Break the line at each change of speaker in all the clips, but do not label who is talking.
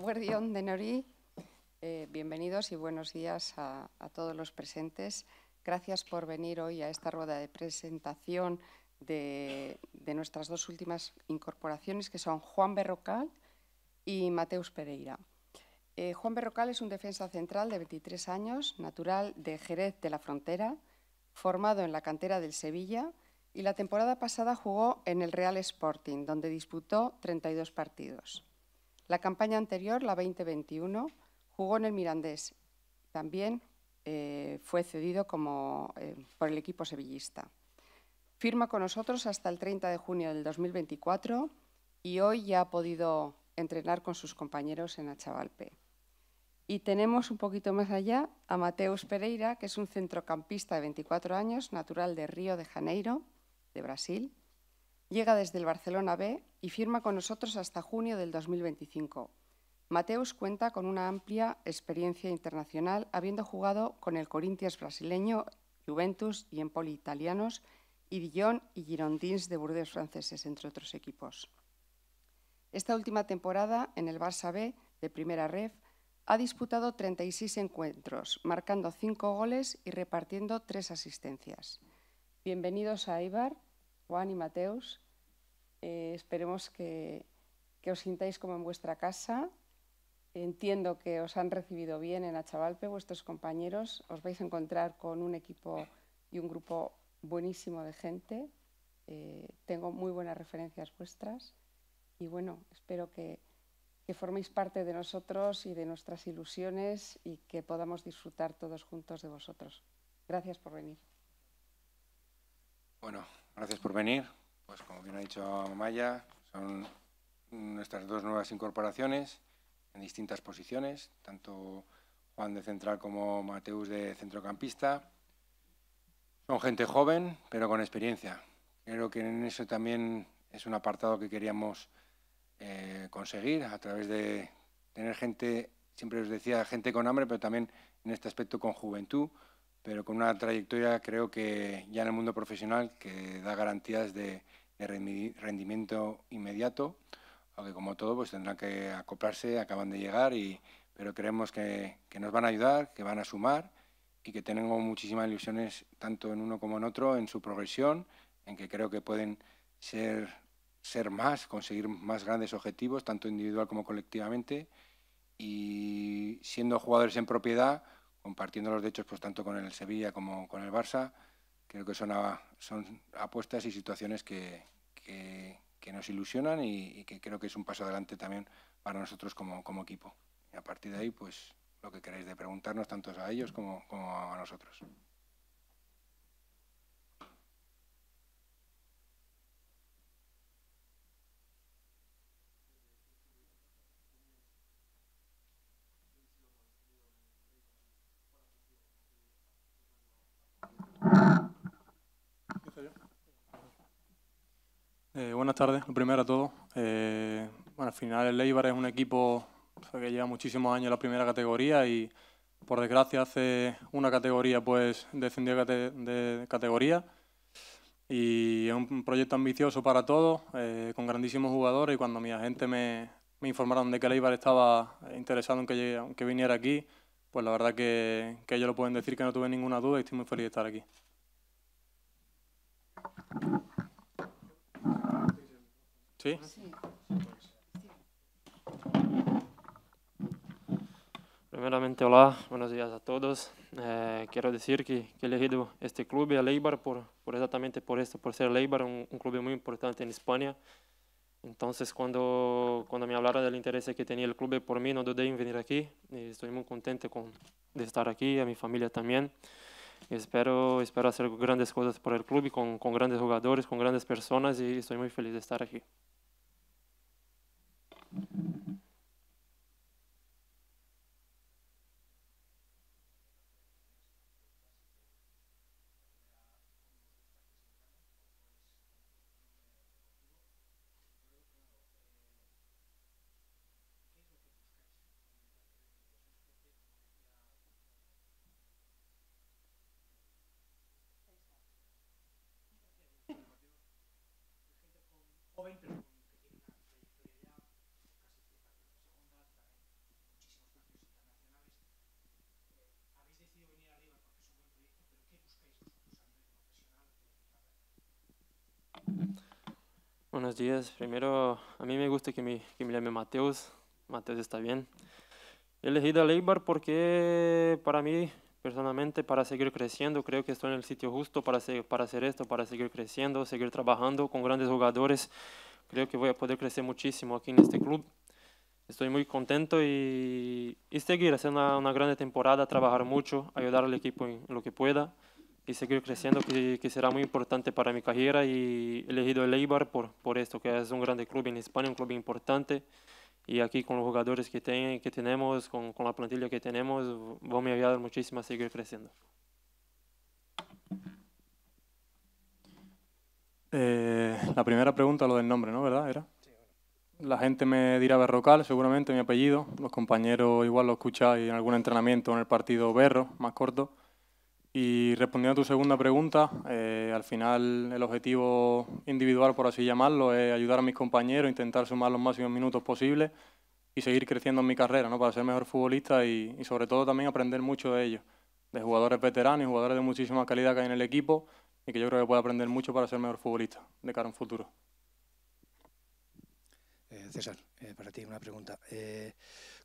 Guardión de Norí. Eh, bienvenidos y buenos días a, todos los presentes. Gracias por venir hoy a esta rueda de presentación de, nuestras dos últimas incorporaciones, que son Juan Berrocal y Mateus Pereira. Eh, Juan Berrocal es un defensa central de 23 años, natural de Jerez de la Frontera, formado en la cantera del Sevilla y la temporada pasada jugó en el Real Sporting, donde disputó 32 partidos. La campaña anterior, la 2021, jugó en el Mirandés. También eh, fue cedido como, eh, por el equipo sevillista. Firma con nosotros hasta el 30 de junio del 2024 y hoy ya ha podido entrenar con sus compañeros en Achavalpe. Y tenemos un poquito más allá a Mateus Pereira, que es un centrocampista de 24 años, natural de Río de Janeiro, de Brasil, Llega desde el Barcelona B y firma con nosotros hasta junio del 2025. Mateus cuenta con una amplia experiencia internacional, habiendo jugado con el Corinthians brasileño, Juventus y Empoli italianos, y Dijon y Girondins de Burdeos franceses, entre otros equipos. Esta última temporada, en el Barça B de Primera Ref, ha disputado 36 encuentros, marcando 5 goles y repartiendo 3 asistencias. Bienvenidos a Ibar, Juan y Mateus. Eh, esperemos que, os sintáis como en vuestra casa. Entiendo que os han recibido bien en Achavalpe vuestros compañeros. Os vais a encontrar con un equipo y un grupo buenísimo de gente. Eh, tengo muy buenas referencias vuestras y bueno, espero que, que forméis parte de nosotros y de nuestras ilusiones y que podamos disfrutar todos juntos de vosotros. Gracias por venir.
Bueno, Gracias por venir. Pues como bien ha dicho Maya, son nuestras dos nuevas incorporaciones en distintas posiciones, tanto Juan de central como Mateus de centrocampista. Son gente joven, pero con experiencia. Creo que en eso también es un apartado que queríamos eh, conseguir a través de tener gente, siempre os decía, gente con hambre, pero también en este aspecto con juventud, pero con una trayectoria creo que ya en el mundo profesional que da garantías de, rendimiento inmediato, aunque como todo pues tendrán que acoplarse, acaban de llegar, pero creemos que, nos van a ayudar, que van a sumar y que tenemos muchísimas ilusiones tanto en uno como en otro, en su progresión, en que creo que pueden ser, ser más, conseguir más grandes objetivos, tanto individual como colectivamente, y siendo jugadores en propiedad, compartiendo los derechos pues, tanto con el Sevilla como con el Barça. Creo que son, apuestas y situaciones que, nos ilusionan y, que creo que es un paso adelante también para nosotros como, equipo. Y a partir de ahí, pues lo que queréis de preguntarnos tanto a ellos como a nosotros.
Eh, buenas tardes, lo primero a todos. Eh, bueno, al final el Eibar es un equipo que lleva muchísimos años en la primera categoría y por desgracia hace una categoría pues descendió de categoría y es un proyecto ambicioso para todos, eh, con grandísimos jugadores y cuando mi agente me, informaron de que el Eibar estaba interesado en que, en que viniera aquí, pues la verdad que, que ellos lo pueden decir que no tuve ninguna duda y estoy muy feliz de estar aquí. ¿Sí?
Primeramente, hola, buenos días a todos. Eh, quiero decir que, he elegido este club, el Leibar, por, por, exactamente por esto, por ser Leibar, un, un club muy importante en España. Entonces, cuando, cuando me hablaron del interés que tenía el club por mí, no dudé en venir aquí. Estoy muy contento de estar aquí, a mi familia también. Espero, espero hacer grandes cosas por el club con, con grandes jugadores, con grandes personas y estoy muy feliz de estar aquí. Buenos días. Primero, a mí me gusta que me, que me llame Mateus. Mateus está bien. He elegido a Leibar porque para mí personalmente para seguir creciendo. Creo que estoy en el sitio justo para, para hacer esto, para seguir creciendo, seguir trabajando con grandes jugadores. Creo que voy a poder crecer muchísimo aquí en este club. Estoy muy contento y, y seguir haciendo una, una gran temporada, trabajar mucho, ayudar al equipo en lo que pueda y seguir creciendo, que, será muy importante para mi carrera. Y elegido el Eibar por, por esto, que es un gran club en España, un club importante y aquí con los jugadores que, que tenemos, con, con, la plantilla que tenemos, vamos a ayudar muchísimo a seguir creciendo.
Eh, la primera pregunta, lo del nombre, ¿no? ¿Verdad? ¿Era? La gente me dirá Berrocal, seguramente mi apellido. Los compañeros igual lo escucháis en algún entrenamiento en el partido Berro, más corto. Y respondiendo a tu segunda pregunta, eh, al final el objetivo individual, por así llamarlo, es ayudar a mis compañeros, intentar sumar los máximos minutos posibles y seguir creciendo en mi carrera, ¿no? para ser mejor futbolista y, sobre todo también aprender mucho de ellos, de jugadores veteranos y jugadores de muchísima calidad que hay en el equipo y que yo creo que puedo aprender mucho para ser mejor futbolista de cara a un futuro.
Eh, César, eh, para ti una pregunta.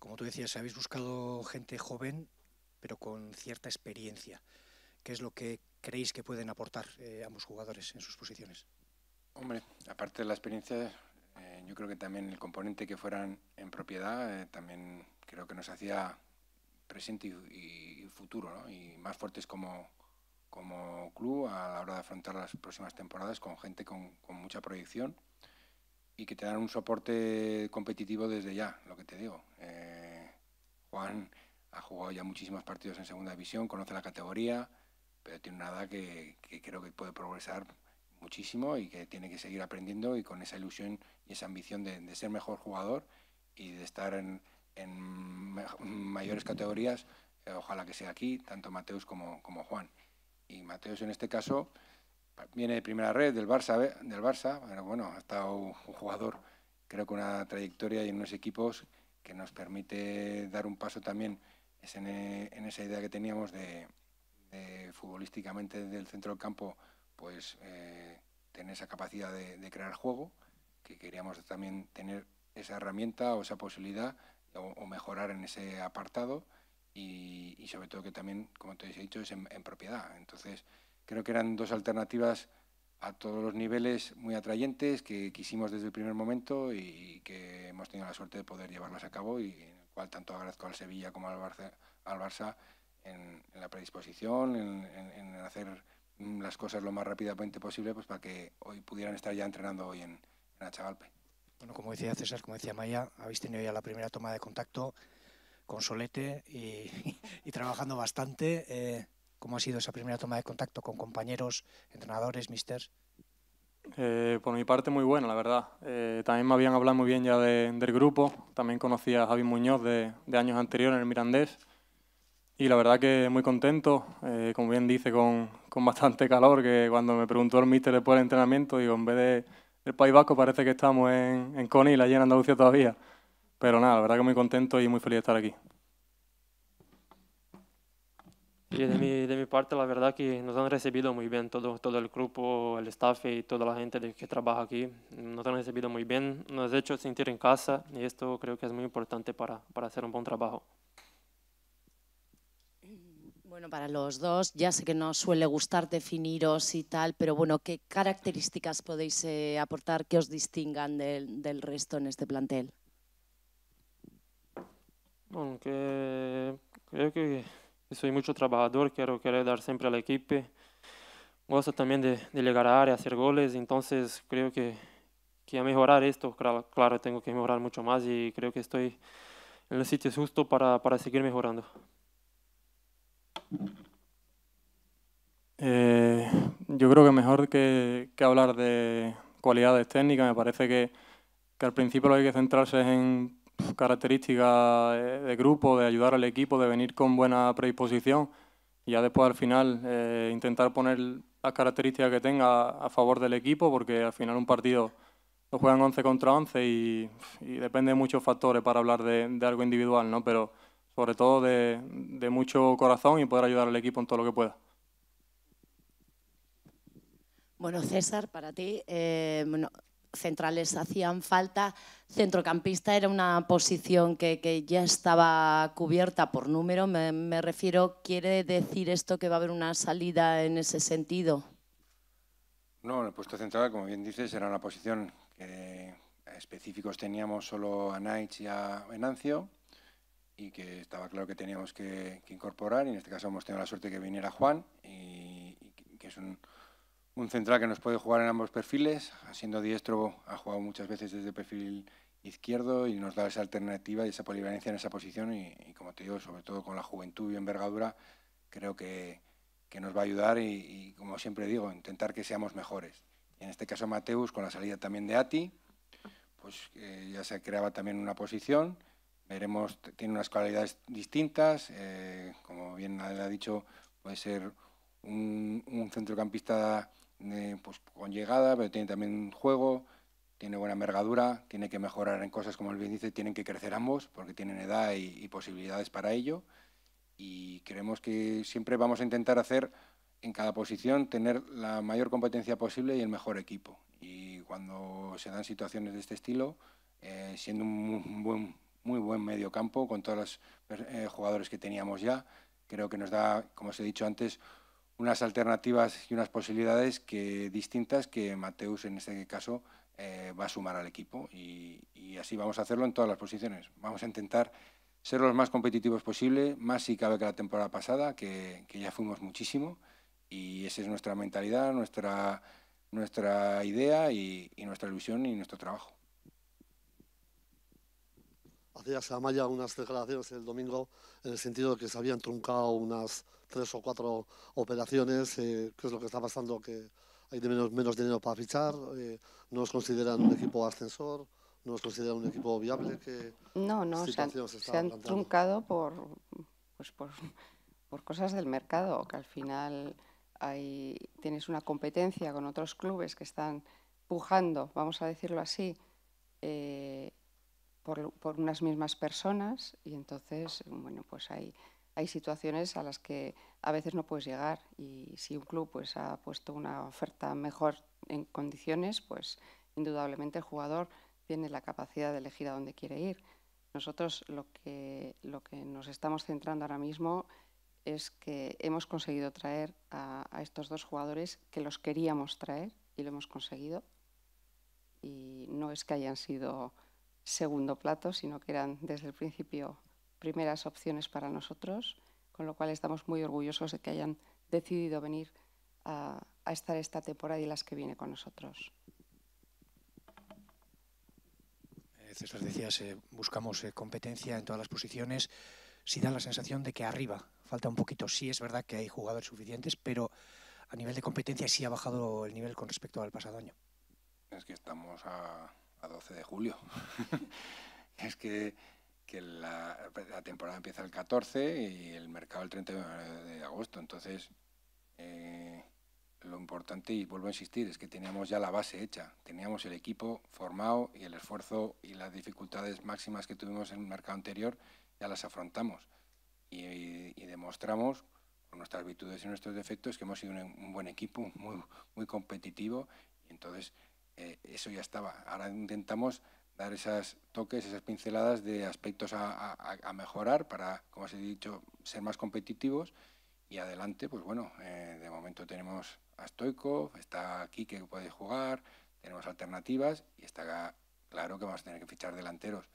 como tú decías, habéis buscado gente joven, pero con cierta experiencia qué es lo que creéis que pueden aportar eh, ambos jugadores en sus posiciones. Hombre, aparte de la experiencia, eh, yo creo que también el componente que fueran en propiedad eh, también creo que nos hacía presente y, futuro, ¿no? y más fuertes como, como club a la hora de afrontar las próximas temporadas con gente con, con mucha proyección y que te dan un soporte competitivo desde ya, lo que te digo. Juan ha jugado ya muchísimos partidos en segunda división, conoce la categoría, pero tiene una edad que, creo que puede progresar muchísimo y que tiene que seguir aprendiendo y con esa ilusión y esa ambición de, ser mejor jugador y de estar en, mayores categorías, eh, ojalá que sea aquí, tanto Mateus como, Juan. Y Mateus en este caso viene de primera red del Barça, del Barça pero bueno, ha estado un jugador, creo que una trayectoria y en unos equipos que nos permite dar un paso también en esa idea que teníamos de, eh, futbolísticamente desde el centro del campo, pues eh, tener esa capacidad de, crear juego, que queríamos también tener esa herramienta o esa posibilidad o, mejorar en ese apartado y, sobre todo que también, como te he dicho, es en, propiedad. Entonces, creo que eran dos alternativas a todos los niveles muy atrayentes que quisimos desde el primer momento y que hemos tenido la suerte de poder llevarlas a cabo y en el cual tanto agradezco al Sevilla como al Barça, al Barça en, la predisposición, en, en, en, hacer mm, las cosas lo más rápidamente posible pues para que hoy pudieran estar ya entrenando hoy en, en Achagalpe. Bueno, como decía César, como decía Maya, habéis tenido ya la primera toma de contacto con Solete y, trabajando bastante. Eh, ¿Cómo ha sido esa primera toma de contacto con compañeros, entrenadores, misters?
Eh, por mi parte, muy buena, la verdad. Eh, también me habían hablado muy bien ya de, del grupo. También conocía a Javi Muñoz de, de años anteriores en el Mirandés. Y la verdad que muy contento, eh, como bien dice, con, con, bastante calor, que cuando me preguntó el míster después del entrenamiento, digo, en vez de el País Vasco parece que estamos en, en Conil, allí en Andalucía todavía. Pero nada, la verdad que muy contento y muy feliz de estar aquí.
Y de mi, de mi parte, la verdad que nos han recibido muy bien todo, todo el grupo, el staff y toda la gente que trabaja aquí. Nos han recibido muy bien, nos han hecho sentir en casa y esto creo que es muy importante para, para hacer un buen trabajo.
Bueno, para los dos, ya sé que no suele gustar definiros y tal, pero bueno, ¿qué características podéis eh, aportar que os distingan del, resto en este plantel?
Bueno, creo que soy mucho trabajador, quiero querer dar siempre al equipo. Gosto también de, llegar a área, hacer goles, entonces creo que, que a mejorar esto, claro, claro, tengo que mejorar mucho más y creo que estoy en el sitio
justo para, para seguir mejorando. Eh, yo creo que mejor que, hablar de cualidades técnicas, me parece que, al principio lo que hay que centrarse es en características eh, de grupo, de ayudar al equipo, de venir con buena predisposición y ya después al final eh, intentar poner las características que tenga a favor del equipo porque al final un partido lo juegan 11 contra 11 y, depende de muchos factores para hablar de, de algo individual, ¿no? pero sobre todo de, mucho corazón y poder ayudar al equipo en todo lo que pueda.
Bueno, César, para ti, eh, centrales hacían falta, centrocampista era una posición que, ya estaba cubierta por número, me, refiero, ¿quiere decir esto que va a haber una salida en ese sentido?
No, el puesto central, como bien dices, era una posición que eh, específicos teníamos solo a Night y a Enancio, y que estaba claro que teníamos que, incorporar. Y en este caso hemos tenido la suerte de que viniera Juan, y, que, es un, central que nos puede jugar en ambos perfiles. Siendo diestro, ha jugado muchas veces desde el perfil izquierdo y nos da esa alternativa y esa polivalencia en esa posición. Y, como te digo, sobre todo con la juventud y envergadura, creo que, que nos va a ayudar y, como siempre digo, intentar que seamos mejores. en este caso Mateus, con la salida también de Ati, pues ya se creaba también una posición Veremos, tiene unas cualidades distintas, eh, como bien ha dicho, puede ser un, centrocampista pues, con llegada, pero tiene también un juego, tiene buena envergadura, tiene que mejorar en cosas, como él bien dice, tienen que crecer ambos, porque tienen edad y, posibilidades para ello. Y creemos que siempre vamos a intentar hacer en cada posición tener la mayor competencia posible y el mejor equipo. Y cuando se dan situaciones de este estilo, eh, siendo un buen muy buen medio campo con todos los eh, jugadores que teníamos ya. Creo que nos da, como os he dicho antes, unas alternativas y unas posibilidades que, distintas que Mateus en este caso eh, va a sumar al equipo y, así vamos a hacerlo en todas las posiciones. Vamos a intentar ser los más competitivos posible, más si cabe que la temporada pasada, que, ya fuimos muchísimo y esa es nuestra mentalidad, nuestra, nuestra idea y nuestra ilusión y nuestro trabajo
hacía Samaya unas declaraciones el domingo en el sentido de que se habían truncado unas tres o cuatro operaciones, eh, ¿Qué es lo que está pasando, que hay de menos, menos dinero para fichar, eh, no nos consideran un equipo ascensor, no nos consideran un equipo viable. Que
no, no, se han, truncado por, pues por, por cosas del mercado, que al final hay, tienes una competencia con otros clubes que están pujando, vamos a decirlo así, eh, por, unas mismas personas y entonces, bueno, pues hay, hay situaciones a las que a veces no puedes llegar y si un club pues ha puesto una oferta mejor en condiciones, pues indudablemente el jugador tiene la capacidad de elegir a dónde quiere ir. Nosotros lo que, lo que nos estamos centrando ahora mismo es que hemos conseguido traer a estos dos jugadores que los queríamos traer y lo hemos conseguido. Y no es que hayan sido segundo plato, sino que eran desde el principio primeras opciones para nosotros, con lo cual estamos muy orgullosos de que hayan decidido venir a, estar esta temporada y las que viene con nosotros.
Eh, César, decías, eh, buscamos eh, competencia en todas las posiciones. si da la sensación de que arriba falta un poquito. Sí es verdad que hay jugadores suficientes, pero a nivel de competencia sí ha bajado el nivel con respecto al pasado año. Es que estamos a, a 12 de julio. es que, la, temporada empieza el 14 y el mercado el 30 de agosto. Entonces, eh, lo importante, y vuelvo a insistir, es que teníamos ya la base hecha. Teníamos el equipo formado y el esfuerzo y las dificultades máximas que tuvimos en el mercado anterior ya las afrontamos. y, demostramos con nuestras virtudes y nuestros defectos, que hemos sido un, un buen equipo, muy, muy competitivo. Y entonces eh, eso ya estaba. Ahora intentamos dar esos toques, esas pinceladas de aspectos a, mejorar para, como os he dicho, ser más competitivos. Y adelante, pues bueno, eh, de momento tenemos a Stoico, está aquí que puede jugar, tenemos alternativas y está claro que vamos a tener que fichar delanteros.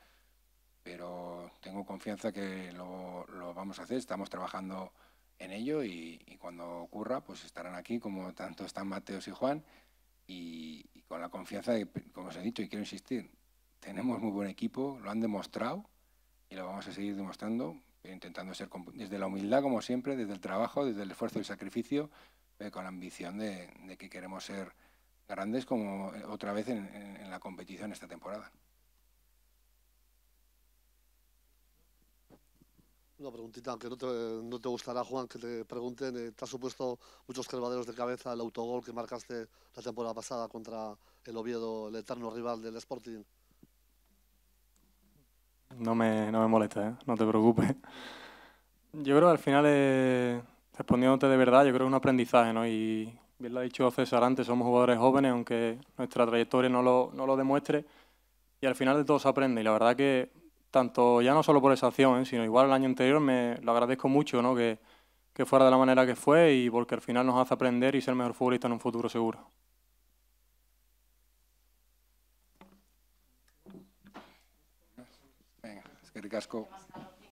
Pero tengo confianza que lo, vamos a hacer, estamos trabajando en ello y, y cuando ocurra, pues estarán aquí como tanto están Mateos y Juan y, con la confianza como os he dicho y quiero insistir, tenemos muy buen equipo, lo han demostrado y lo vamos a seguir demostrando, intentando ser desde la humildad, como siempre, desde el trabajo, desde el esfuerzo y el sacrificio, eh, con la ambición de, que queremos ser grandes como eh, otra vez en la competición esta temporada.
Una preguntita, aunque no te, gustará, Juan, que te pregunten, eh, ¿te ha supuesto muchos crevaderos de cabeza el autogol que marcaste la temporada pasada contra el Oviedo, el eterno rival del Sporting?
No me, molesta, ¿eh? no te preocupes. Yo creo que al final, eh, respondiéndote de verdad, yo creo que es un aprendizaje, ¿no? Y bien lo ha dicho César antes, somos jugadores jóvenes, aunque nuestra trayectoria no lo, no lo demuestre. Y al final de todo se aprende. Y la verdad que tanto ya no solo por esa acción, ¿eh? sino igual el año anterior me lo agradezco mucho que, que fuera de la manera que fue y porque al final nos hace aprender y ser mejor futbolista en un futuro seguro.
Venga, es que ricasco.